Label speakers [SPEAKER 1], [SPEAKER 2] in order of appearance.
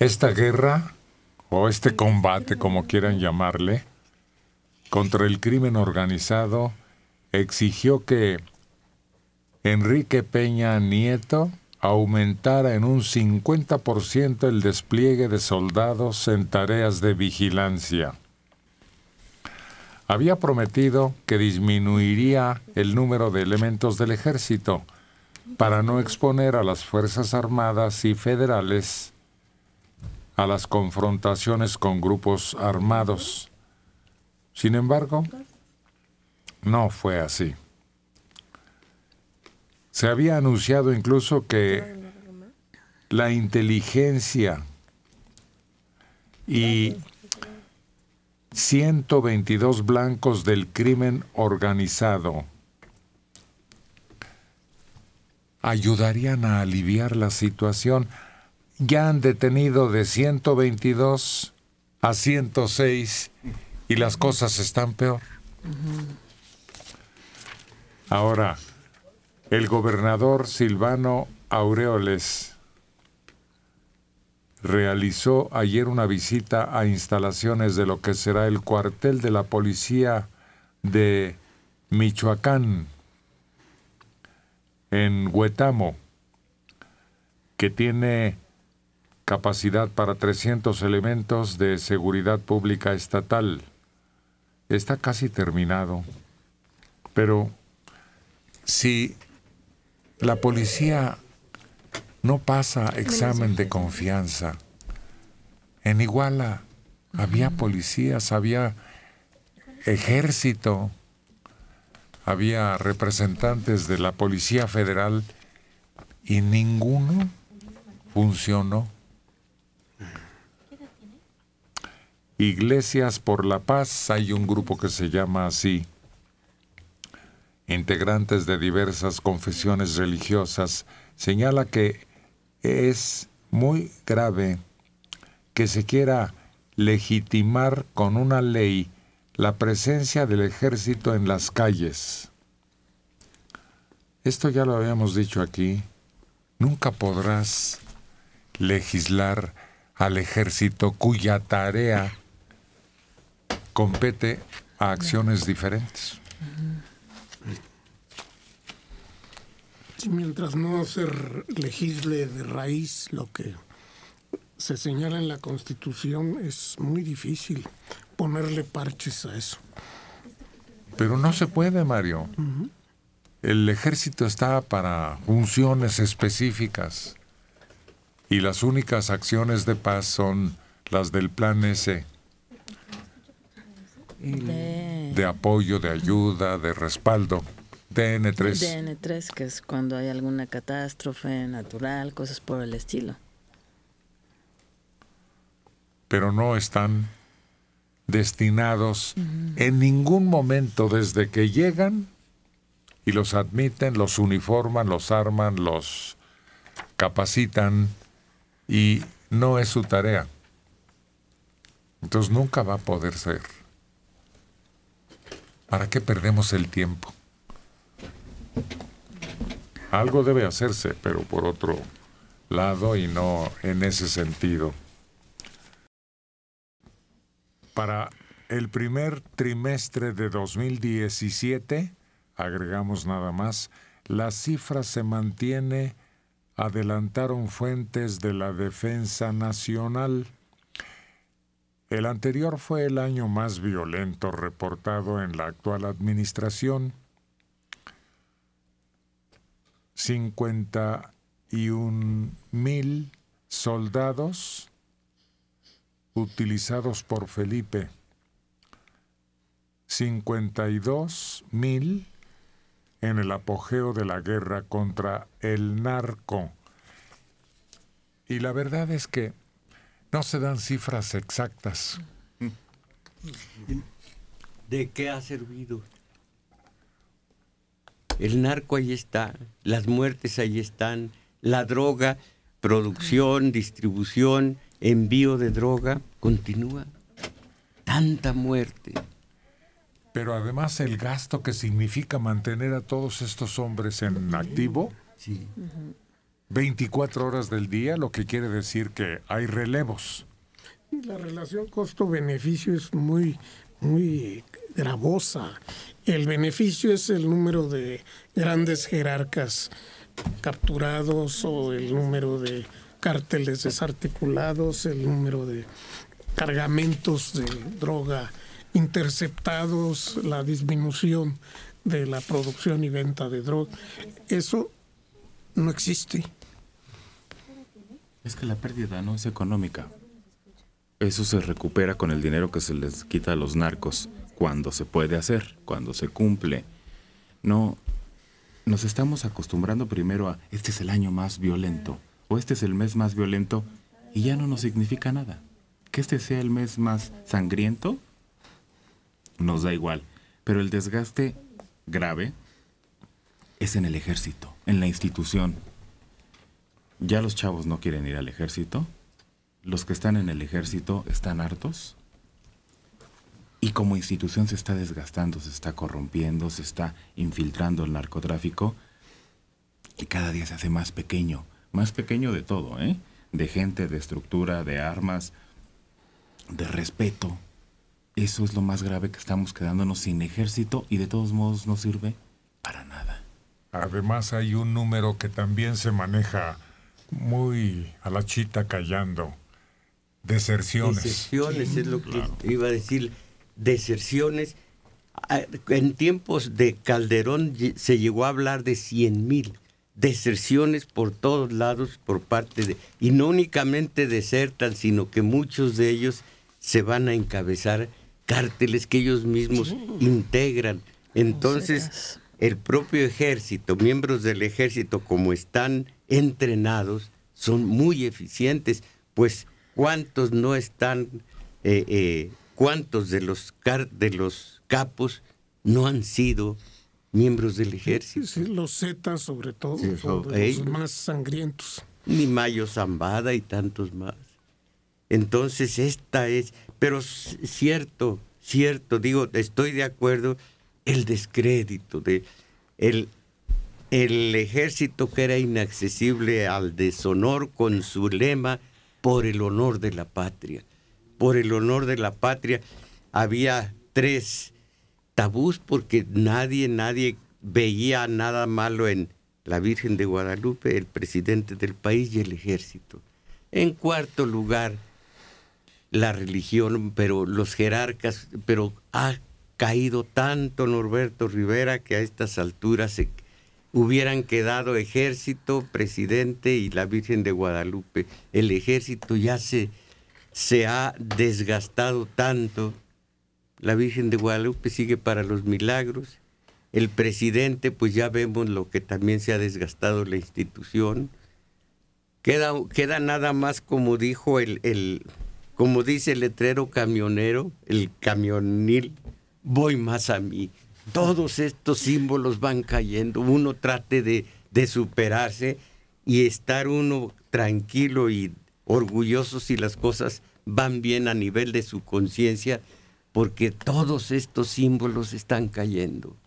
[SPEAKER 1] Esta guerra, o este combate, como quieran llamarle, contra el crimen organizado exigió que Enrique Peña Nieto aumentara en un 50% el despliegue de soldados en tareas de vigilancia. Había prometido que disminuiría el número de elementos del ejército para no exponer a las Fuerzas Armadas y federales a las confrontaciones con grupos armados. Sin embargo, no fue así. Se había anunciado incluso que la inteligencia y 122 blancos del crimen organizado ayudarían a aliviar la situación ya han detenido de 122 a 106 y las cosas están peor. Ahora, el gobernador Silvano Aureoles realizó ayer una visita a instalaciones de lo que será el cuartel de la policía de Michoacán, en Huetamo, que tiene capacidad para 300 elementos de seguridad pública estatal. Está casi terminado, pero si la policía no pasa examen de confianza, en Iguala había policías, había ejército, había representantes de la Policía Federal y ninguno funcionó Iglesias por la Paz, hay un grupo que se llama así, integrantes de diversas confesiones religiosas, señala que es muy grave que se quiera legitimar con una ley la presencia del ejército en las calles. Esto ya lo habíamos dicho aquí. Nunca podrás legislar al ejército cuya tarea compete a acciones diferentes.
[SPEAKER 2] mientras no se legisle de raíz lo que se señala en la Constitución, es muy difícil ponerle parches a eso.
[SPEAKER 1] Pero no se puede, Mario. El ejército está para funciones específicas y las únicas acciones de paz son las del Plan S
[SPEAKER 3] de,
[SPEAKER 1] apoyo, de ayuda, de respaldo. DN3.
[SPEAKER 3] DN3, que es cuando hay alguna catástrofe natural, cosas por el estilo.
[SPEAKER 1] Pero no están destinados en ningún momento desde que llegan y los admiten, los uniforman, los arman, los capacitan y no es su tarea. Entonces nunca va a poder ser. ¿Para qué perdemos el tiempo? Algo debe hacerse, pero por otro lado y no en ese sentido. Para el primer trimestre de 2017, agregamos nada más, la cifra se mantiene, adelantaron fuentes de la Defensa Nacional. El anterior fue el año más violento reportado en la actual administración. 51 mil soldados utilizados por Felipe. 52 mil en el apogeo de la guerra contra el narco. Y la verdad es que no se dan cifras exactas.
[SPEAKER 2] ¿De qué ha servido? El narco ahí está, las muertes ahí están, la droga, producción, distribución, envío de droga, continúa. Tanta muerte.
[SPEAKER 1] Pero además el gasto que significa mantener a todos estos hombres en activo. Sí. 24 horas del día, lo que quiere decir que hay relevos.
[SPEAKER 2] la relación costo-beneficio es muy, muy gravosa. El beneficio es el número de grandes jerarcas capturados o el número de cárteles desarticulados, el número de cargamentos de droga interceptados, la disminución de la producción y venta de droga. Eso no existe.
[SPEAKER 3] Es que la pérdida no es económica. Eso se recupera con el dinero que se les quita a los narcos, cuando se puede hacer, cuando se cumple. No, nos estamos acostumbrando primero a este es el año más violento o este es el mes más violento y ya no nos significa nada. Que este sea el mes más sangriento, nos da igual. Pero el desgaste grave es en el ejército, en la institución, ya los chavos no quieren ir al ejército, los que están en el ejército están hartos y como institución se está desgastando, se está corrompiendo, se está infiltrando el narcotráfico y cada día se hace más pequeño, más pequeño de todo, ¿eh? de gente, de estructura, de armas, de respeto. Eso es lo más grave que estamos quedándonos sin ejército y de todos modos no sirve para nada. Además hay un
[SPEAKER 1] número que también se maneja muy a la chita callando. Deserciones. Deserciones es lo que
[SPEAKER 2] iba a decir. Deserciones. Ah, en tiempos de Calderón se llegó a hablar de cien mil deserciones por todos lados por parte de... Y no únicamente desertan, sino que muchos de ellos se van a encabezar cárteles que ellos mismos integran. Entonces, el propio ejército, miembros del ejército, como están entrenados, son muy eficientes, pues cuántos no están, eh, eh, cuántos de los, de los capos no han sido miembros del ejército. los Zetas sobre todo, son los más sangrientos. Ni Mayo Zambada y tantos más. Entonces esta es, pero cierto, cierto, digo, estoy de acuerdo, el descrédito de el, el ejército que era inaccesible al deshonor con su lema por el honor de la patria. Por el honor de la patria había tres tabús porque nadie, nadie veía nada malo en la Virgen de Guadalupe, el presidente del país y el ejército. En cuarto lugar, la religión, pero los jerarcas, pero ha caído tanto Norberto Rivera que a estas alturas se hubieran quedado ejército, presidente y la Virgen de Guadalupe. El ejército ya se, se ha desgastado tanto. La Virgen de Guadalupe sigue para los milagros. El presidente, pues ya vemos lo que también se ha desgastado la institución. Queda, queda nada más como dijo el, el, como dice el letrero camionero, el camionil, voy más a mí todos estos símbolos van cayendo, uno trate de, de superarse y estar uno tranquilo y orgulloso si las cosas van bien a nivel de su conciencia, porque todos estos símbolos están cayendo.